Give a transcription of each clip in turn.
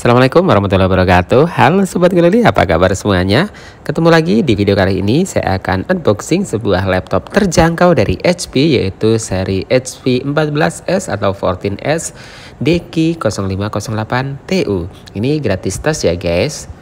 Assalamualaikum warahmatullahi wabarakatuh Halo Sobat Geleli, apa kabar semuanya? Ketemu lagi di video kali ini saya akan unboxing sebuah laptop terjangkau dari HP Yaitu seri HP 14S atau 14S dk 0508TU Ini gratis tas ya guys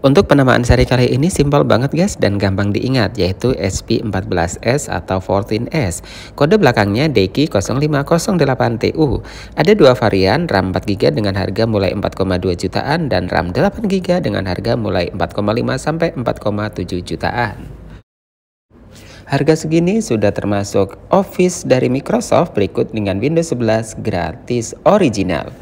untuk penamaan seri kali ini simpel banget guys dan gampang diingat yaitu SP14S atau 14S. Kode belakangnya DEKI 0508TU. Ada dua varian RAM 4GB dengan harga mulai 4,2 jutaan dan RAM 8GB dengan harga mulai 4,5 sampai 4,7 jutaan. Harga segini sudah termasuk Office dari Microsoft berikut dengan Windows 11 gratis original.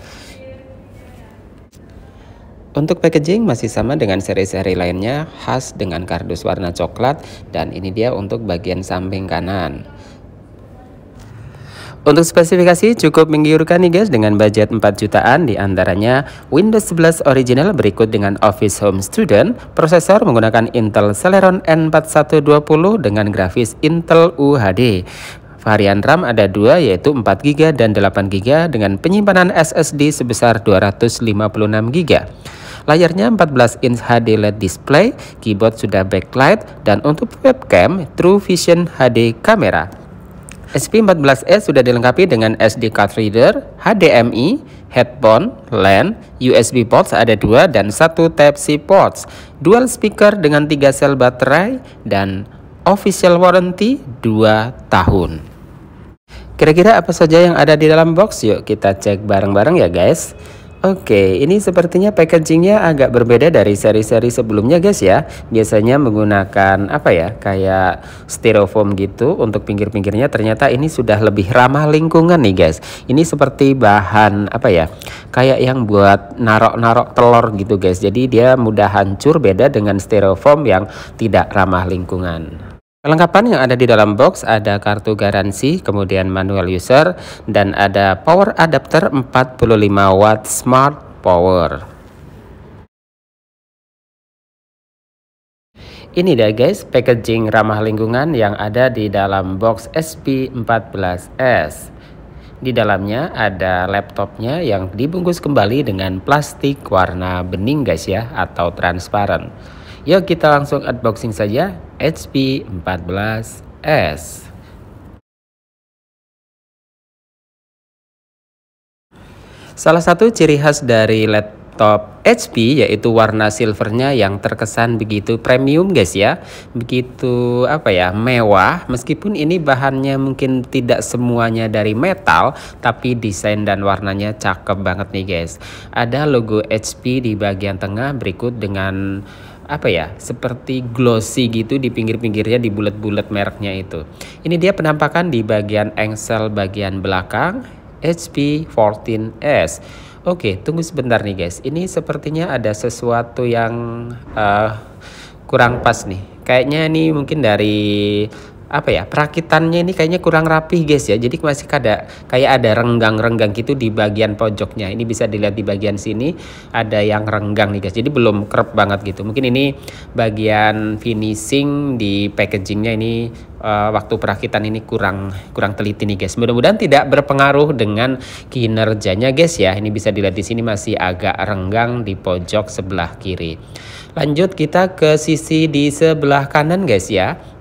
Untuk packaging masih sama dengan seri-seri lainnya khas dengan kardus warna coklat dan ini dia untuk bagian samping kanan. Untuk spesifikasi cukup menggiurkan nih guys dengan budget 4 jutaan diantaranya Windows 11 original berikut dengan Office Home Student, prosesor menggunakan Intel Celeron N4120 dengan grafis Intel UHD. Varian RAM ada dua yaitu 4GB dan 8GB dengan penyimpanan SSD sebesar 256GB. Layarnya 14 inch HD LED display, keyboard sudah backlight, dan untuk webcam True Vision HD kamera. SP14S sudah dilengkapi dengan SD card reader, HDMI, headphone, LAN, USB ports ada dua dan satu Type-C ports, dual speaker dengan tiga sel baterai, dan official warranty 2 tahun. Kira-kira apa saja yang ada di dalam box? Yuk kita cek bareng-bareng ya guys. Oke, ini sepertinya packagingnya agak berbeda dari seri-seri sebelumnya guys ya. Biasanya menggunakan apa ya, kayak styrofoam gitu untuk pinggir-pinggirnya. Ternyata ini sudah lebih ramah lingkungan nih guys. Ini seperti bahan apa ya, kayak yang buat narok-narok telur gitu guys. Jadi dia mudah hancur beda dengan styrofoam yang tidak ramah lingkungan. Kelengkapan yang ada di dalam box ada kartu garansi, kemudian manual user, dan ada power adapter 45 watt smart power. Ini dia guys packaging ramah lingkungan yang ada di dalam box SP14S. Di dalamnya ada laptopnya yang dibungkus kembali dengan plastik warna bening guys ya atau transparan. Yuk kita langsung unboxing saja HP 14S. Salah satu ciri khas dari laptop HP yaitu warna silvernya yang terkesan begitu premium guys ya Begitu apa ya mewah meskipun ini bahannya mungkin tidak semuanya dari metal Tapi desain dan warnanya cakep banget nih guys Ada logo HP di bagian tengah berikut dengan apa ya seperti glossy gitu di pinggir-pinggirnya di bulat-bulat mereknya itu. Ini dia penampakan di bagian engsel bagian belakang HP 14s. Oke, tunggu sebentar nih guys. Ini sepertinya ada sesuatu yang uh, kurang pas nih. Kayaknya ini mungkin dari apa ya perakitannya ini kayaknya kurang rapi guys ya jadi masih ada kayak ada renggang-renggang gitu di bagian pojoknya ini bisa dilihat di bagian sini ada yang renggang nih guys jadi belum kerap banget gitu mungkin ini bagian finishing di packagingnya ini uh, waktu perakitan ini kurang kurang teliti nih guys mudah-mudahan tidak berpengaruh dengan kinerjanya guys ya ini bisa dilihat di sini masih agak renggang di pojok sebelah kiri lanjut kita ke sisi di sebelah kanan guys ya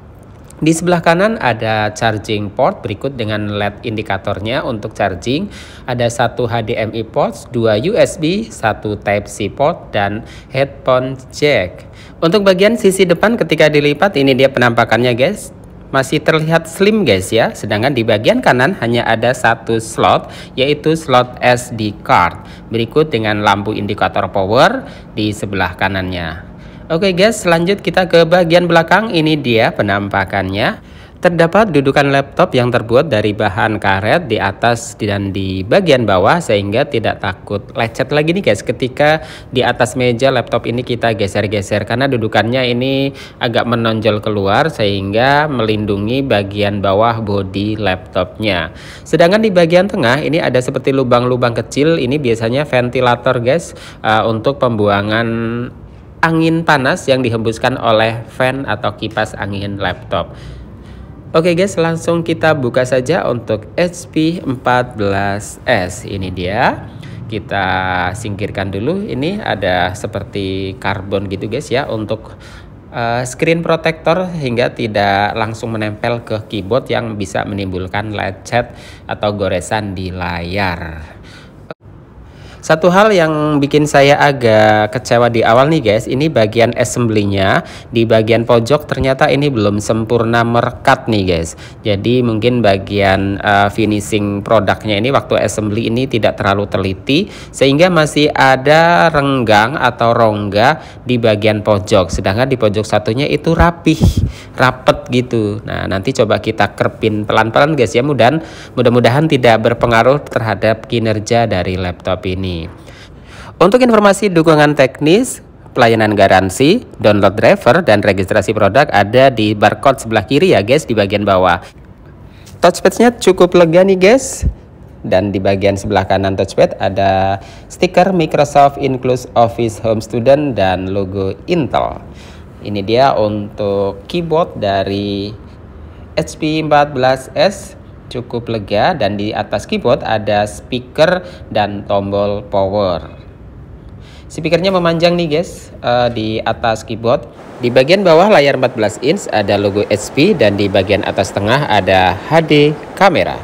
di sebelah kanan ada charging port berikut dengan LED indikatornya untuk charging. Ada satu HDMI port, dua USB, satu Type-C port, dan headphone jack. Untuk bagian sisi depan ketika dilipat ini dia penampakannya guys. Masih terlihat slim guys ya, sedangkan di bagian kanan hanya ada satu slot yaitu slot SD card. Berikut dengan lampu indikator power di sebelah kanannya. Oke guys, lanjut kita ke bagian belakang. Ini dia penampakannya. Terdapat dudukan laptop yang terbuat dari bahan karet di atas dan di bagian bawah sehingga tidak takut lecet lagi nih guys ketika di atas meja laptop ini kita geser-geser karena dudukannya ini agak menonjol keluar sehingga melindungi bagian bawah body laptopnya. Sedangkan di bagian tengah ini ada seperti lubang-lubang kecil ini biasanya ventilator guys uh, untuk pembuangan angin panas yang dihembuskan oleh fan atau kipas angin laptop. Oke guys, langsung kita buka saja untuk HP 14S. Ini dia. Kita singkirkan dulu. Ini ada seperti karbon gitu guys ya untuk eh, screen protector hingga tidak langsung menempel ke keyboard yang bisa menimbulkan lecet atau goresan di layar. Satu hal yang bikin saya agak kecewa di awal nih guys, ini bagian assembly-nya. Di bagian pojok ternyata ini belum sempurna merekat nih guys. Jadi mungkin bagian uh, finishing produknya ini waktu assembly ini tidak terlalu teliti sehingga masih ada renggang atau rongga di bagian pojok. Sedangkan di pojok satunya itu rapih, rapet gitu. Nah, nanti coba kita kerpin pelan-pelan guys ya. mudah-mudahan tidak berpengaruh terhadap kinerja dari laptop ini. Untuk informasi dukungan teknis, pelayanan garansi, download driver, dan registrasi produk ada di barcode sebelah kiri ya guys di bagian bawah. Touchpadnya cukup lega nih guys. Dan di bagian sebelah kanan touchpad ada stiker Microsoft Inclus Office Home Student dan logo Intel. Ini dia untuk keyboard dari HP 14S cukup lega dan di atas keyboard ada speaker dan tombol power. Speakernya memanjang nih guys uh, di atas keyboard. Di bagian bawah layar 14 inch ada logo HP dan di bagian atas tengah ada HD kamera.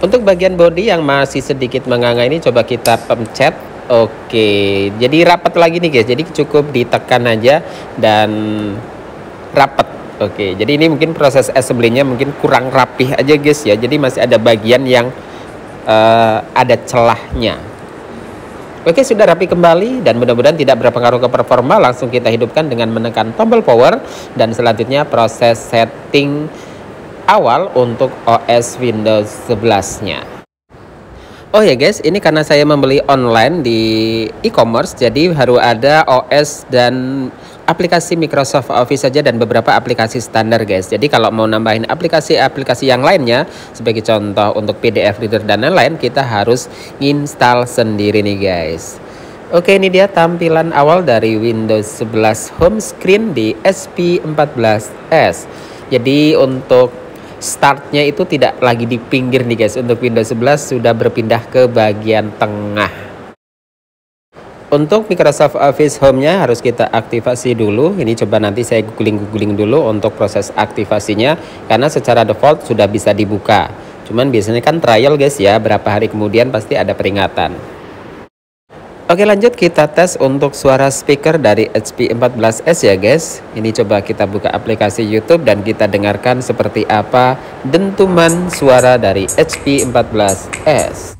Untuk bagian body yang masih sedikit menganga ini coba kita pencet. Oke, jadi rapat lagi nih guys. Jadi cukup ditekan aja dan rapat. Oke, jadi ini mungkin proses assemblingnya mungkin kurang rapih aja guys ya. Jadi masih ada bagian yang uh, ada celahnya. Oke, sudah rapi kembali dan mudah-mudahan tidak berpengaruh ke performa. Langsung kita hidupkan dengan menekan tombol power dan selanjutnya proses setting awal untuk OS Windows 11-nya. Oh ya guys, ini karena saya membeli online di e-commerce, jadi harus ada OS dan aplikasi Microsoft Office saja dan beberapa aplikasi standar guys. Jadi kalau mau nambahin aplikasi-aplikasi yang lainnya sebagai contoh untuk PDF reader dan lain-lain kita harus install sendiri nih guys. Oke ini dia tampilan awal dari Windows 11 home screen di SP14S. Jadi untuk startnya itu tidak lagi di pinggir nih guys. Untuk Windows 11 sudah berpindah ke bagian tengah. Untuk Microsoft Office Home-nya harus kita aktivasi dulu. Ini coba nanti saya googling-googling dulu untuk proses aktivasinya karena secara default sudah bisa dibuka. Cuman biasanya kan trial guys ya, berapa hari kemudian pasti ada peringatan. Oke lanjut kita tes untuk suara speaker dari HP 14S ya guys. Ini coba kita buka aplikasi YouTube dan kita dengarkan seperti apa dentuman suara dari HP 14S.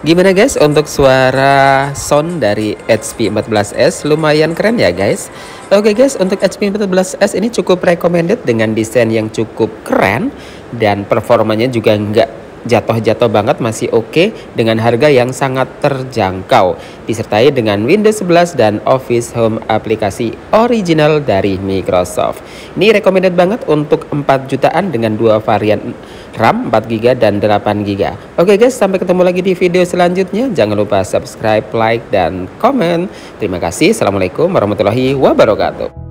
Gimana guys untuk suara sound dari HP14S lumayan keren ya guys Oke okay guys untuk HP14S ini cukup recommended dengan desain yang cukup keren Dan performanya juga nggak jatuh-jatuh banget masih oke okay dengan harga yang sangat terjangkau Disertai dengan Windows 11 dan Office Home aplikasi original dari Microsoft Ini recommended banget untuk 4 jutaan dengan dua varian RAM 4GB dan 8GB. Oke guys, sampai ketemu lagi di video selanjutnya. Jangan lupa subscribe, like, dan komen. Terima kasih. Assalamualaikum warahmatullahi wabarakatuh.